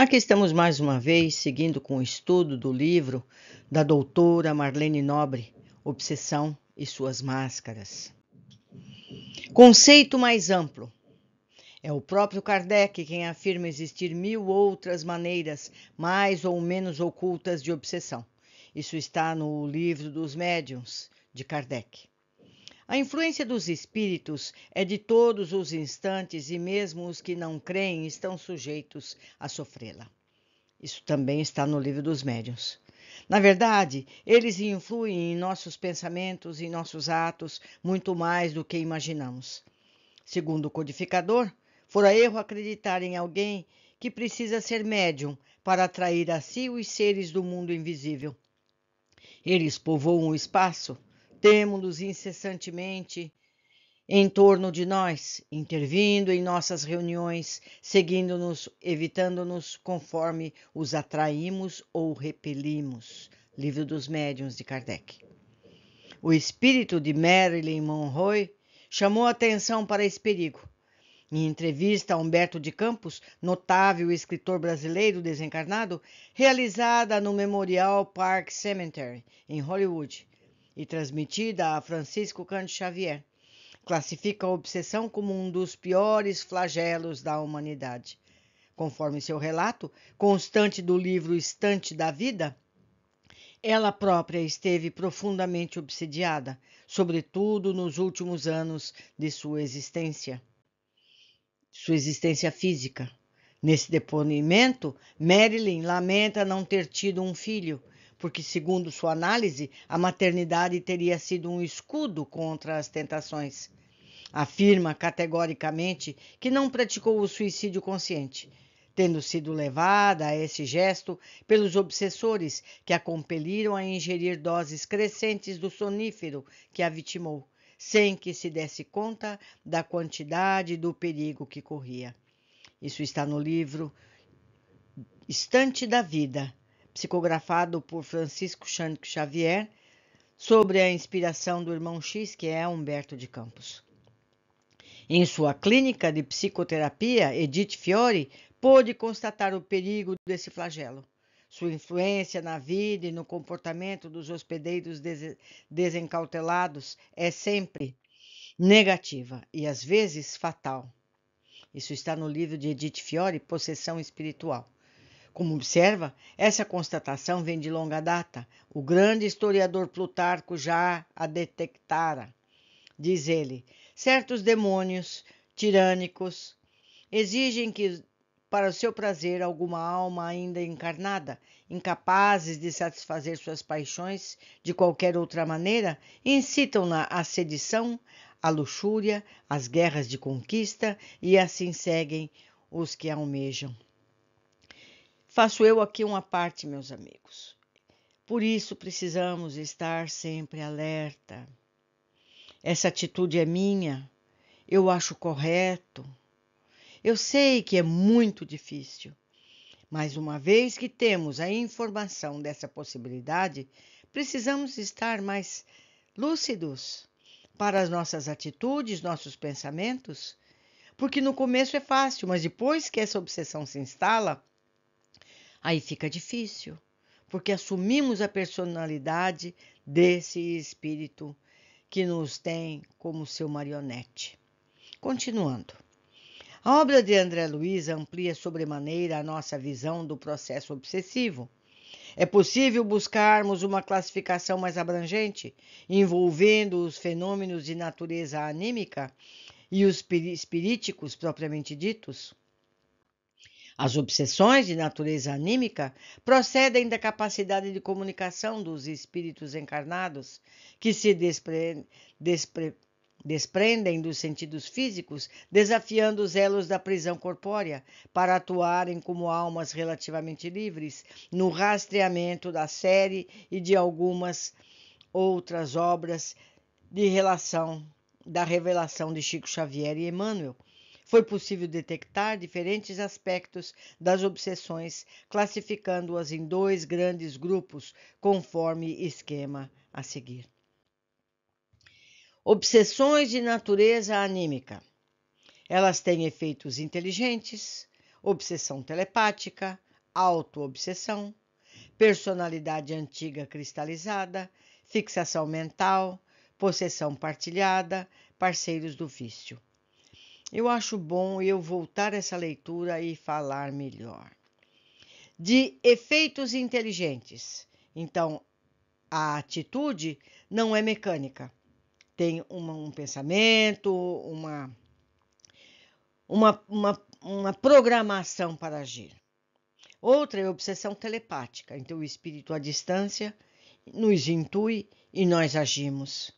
Aqui estamos mais uma vez seguindo com o estudo do livro da doutora Marlene Nobre, Obsessão e Suas Máscaras. Conceito mais amplo. É o próprio Kardec quem afirma existir mil outras maneiras, mais ou menos ocultas, de obsessão. Isso está no Livro dos Médiuns, de Kardec. A influência dos espíritos é de todos os instantes e mesmo os que não creem estão sujeitos a sofrê-la. Isso também está no livro dos médiuns. Na verdade, eles influem em nossos pensamentos e nossos atos muito mais do que imaginamos. Segundo o codificador, fora erro acreditar em alguém que precisa ser médium para atrair a si os seres do mundo invisível. Eles povoam o espaço temos incessantemente em torno de nós, intervindo em nossas reuniões, seguindo-nos, evitando-nos conforme os atraímos ou repelimos. Livro dos Médiuns de Kardec. O espírito de Marilyn Monroe chamou atenção para esse perigo. Em entrevista a Humberto de Campos, notável escritor brasileiro desencarnado, realizada no Memorial Park Cemetery, em Hollywood, e transmitida a Francisco Cândido Xavier. Classifica a obsessão como um dos piores flagelos da humanidade. Conforme seu relato, constante do livro Estante da Vida, ela própria esteve profundamente obsediada, sobretudo nos últimos anos de sua existência, sua existência física. Nesse depoimento, Marilyn lamenta não ter tido um filho porque, segundo sua análise, a maternidade teria sido um escudo contra as tentações. Afirma categoricamente que não praticou o suicídio consciente, tendo sido levada a esse gesto pelos obsessores que a compeliram a ingerir doses crescentes do sonífero que a vitimou, sem que se desse conta da quantidade e do perigo que corria. Isso está no livro Estante da Vida, psicografado por Francisco Xavier, sobre a inspiração do irmão X, que é Humberto de Campos. Em sua clínica de psicoterapia, Edith Fiore pôde constatar o perigo desse flagelo, sua influência na vida e no comportamento dos hospedeiros desencautelados é sempre negativa e às vezes fatal. Isso está no livro de Edith Fiore, Possessão Espiritual. Como observa, essa constatação vem de longa data. O grande historiador Plutarco já a detectara. Diz ele: certos demônios tirânicos exigem que, para o seu prazer, alguma alma ainda encarnada, incapazes de satisfazer suas paixões de qualquer outra maneira, incitam-na à sedição, à luxúria, às guerras de conquista e assim seguem os que almejam. Faço eu aqui uma parte, meus amigos. Por isso precisamos estar sempre alerta. Essa atitude é minha, eu acho correto. Eu sei que é muito difícil, mas uma vez que temos a informação dessa possibilidade, precisamos estar mais lúcidos para as nossas atitudes, nossos pensamentos, porque no começo é fácil, mas depois que essa obsessão se instala, Aí fica difícil, porque assumimos a personalidade desse espírito que nos tem como seu marionete. Continuando. A obra de André Luiz amplia sobremaneira a nossa visão do processo obsessivo. É possível buscarmos uma classificação mais abrangente, envolvendo os fenômenos de natureza anímica e os espiríticos propriamente ditos? As obsessões de natureza anímica procedem da capacidade de comunicação dos espíritos encarnados, que se despre... Despre... desprendem dos sentidos físicos, desafiando os elos da prisão corpórea, para atuarem como almas relativamente livres no rastreamento da série e de algumas outras obras de relação da revelação de Chico Xavier e Emmanuel, foi possível detectar diferentes aspectos das obsessões, classificando-as em dois grandes grupos, conforme esquema a seguir. Obsessões de natureza anímica. Elas têm efeitos inteligentes, obsessão telepática, autoobsessão, personalidade antiga cristalizada, fixação mental, possessão partilhada, parceiros do vício. Eu acho bom eu voltar essa leitura e falar melhor. De efeitos inteligentes. Então, a atitude não é mecânica. Tem uma, um pensamento, uma, uma, uma, uma programação para agir. Outra é a obsessão telepática. Então, o espírito à distância nos intui e nós agimos.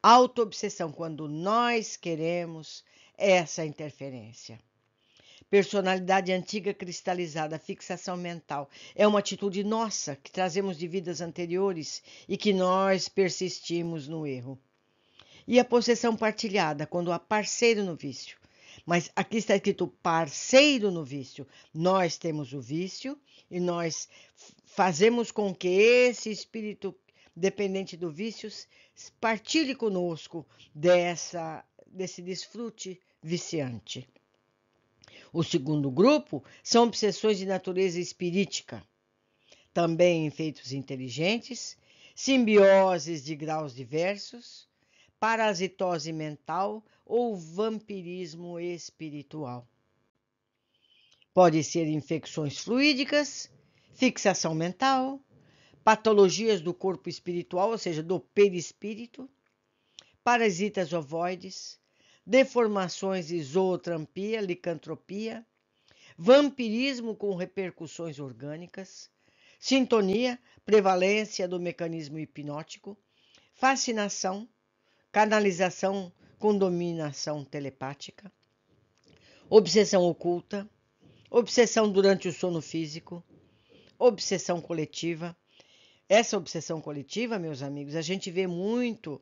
auto obsessão quando nós queremos essa interferência. Personalidade antiga cristalizada, fixação mental. É uma atitude nossa que trazemos de vidas anteriores e que nós persistimos no erro. E a possessão partilhada, quando há parceiro no vício. Mas aqui está escrito parceiro no vício. Nós temos o vício e nós fazemos com que esse espírito dependente do vício partilhe conosco dessa, desse desfrute viciante. O segundo grupo são obsessões de natureza espirítica, também em inteligentes, simbioses de graus diversos, parasitose mental ou vampirismo espiritual. Pode ser infecções fluídicas, fixação mental, patologias do corpo espiritual, ou seja, do perispírito, parasitas ovoides, deformações e licantropia, vampirismo com repercussões orgânicas, sintonia, prevalência do mecanismo hipnótico, fascinação, canalização com dominação telepática, obsessão oculta, obsessão durante o sono físico, obsessão coletiva. Essa obsessão coletiva, meus amigos, a gente vê muito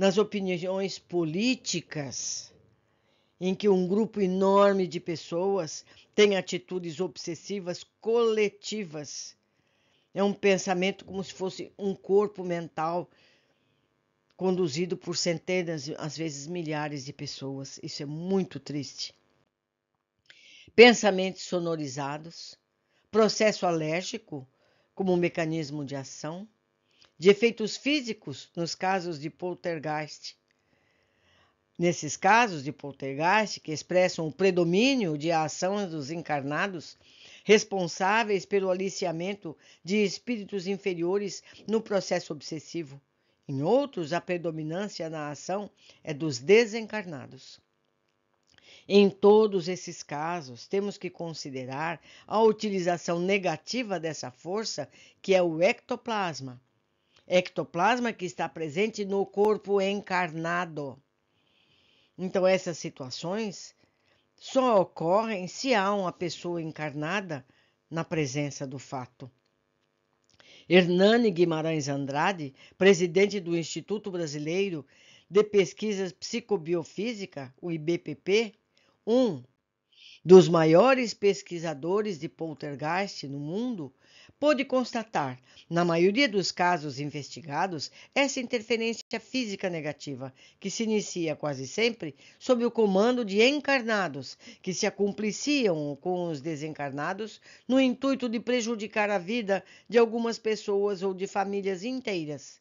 nas opiniões políticas, em que um grupo enorme de pessoas tem atitudes obsessivas coletivas. É um pensamento como se fosse um corpo mental conduzido por centenas, às vezes milhares de pessoas. Isso é muito triste. Pensamentos sonorizados, processo alérgico como um mecanismo de ação de efeitos físicos nos casos de poltergeist. Nesses casos de poltergeist, que expressam o predomínio de ação dos encarnados, responsáveis pelo aliciamento de espíritos inferiores no processo obsessivo. Em outros, a predominância na ação é dos desencarnados. Em todos esses casos, temos que considerar a utilização negativa dessa força, que é o ectoplasma, ectoplasma que está presente no corpo encarnado. Então, essas situações só ocorrem se há uma pessoa encarnada na presença do fato. Hernani Guimarães Andrade, presidente do Instituto Brasileiro de Pesquisas Psicobiofísica, o IBPP, Um, dos maiores pesquisadores de poltergeist no mundo, pôde constatar, na maioria dos casos investigados, essa interferência física negativa, que se inicia quase sempre sob o comando de encarnados, que se acumpliciam com os desencarnados no intuito de prejudicar a vida de algumas pessoas ou de famílias inteiras.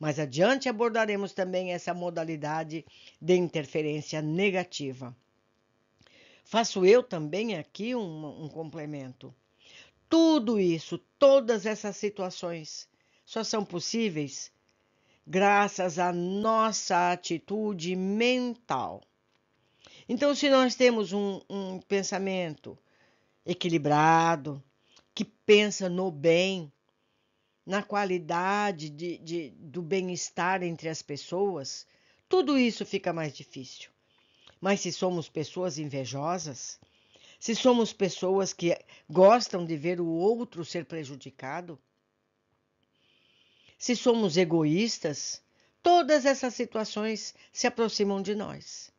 Mais adiante abordaremos também essa modalidade de interferência negativa faço eu também aqui um, um complemento. Tudo isso, todas essas situações, só são possíveis graças à nossa atitude mental. Então, se nós temos um, um, pensamento equilibrado, que pensa no bem, na qualidade de, de do bem-estar entre as pessoas, tudo isso fica mais difícil. Mas se somos pessoas invejosas, se somos pessoas que gostam de ver o outro ser prejudicado, se somos egoístas, todas essas situações se aproximam de nós.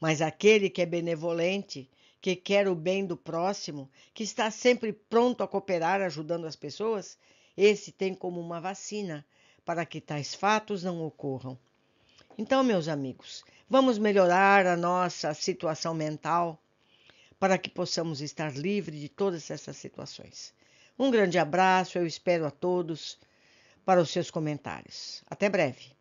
Mas aquele que é benevolente, que quer o bem do próximo, que está sempre pronto a cooperar ajudando as pessoas, esse tem como uma vacina para que tais fatos não ocorram. Então, meus amigos, vamos melhorar a nossa situação mental para que possamos estar livres de todas essas situações. Um grande abraço, eu espero a todos para os seus comentários. Até breve.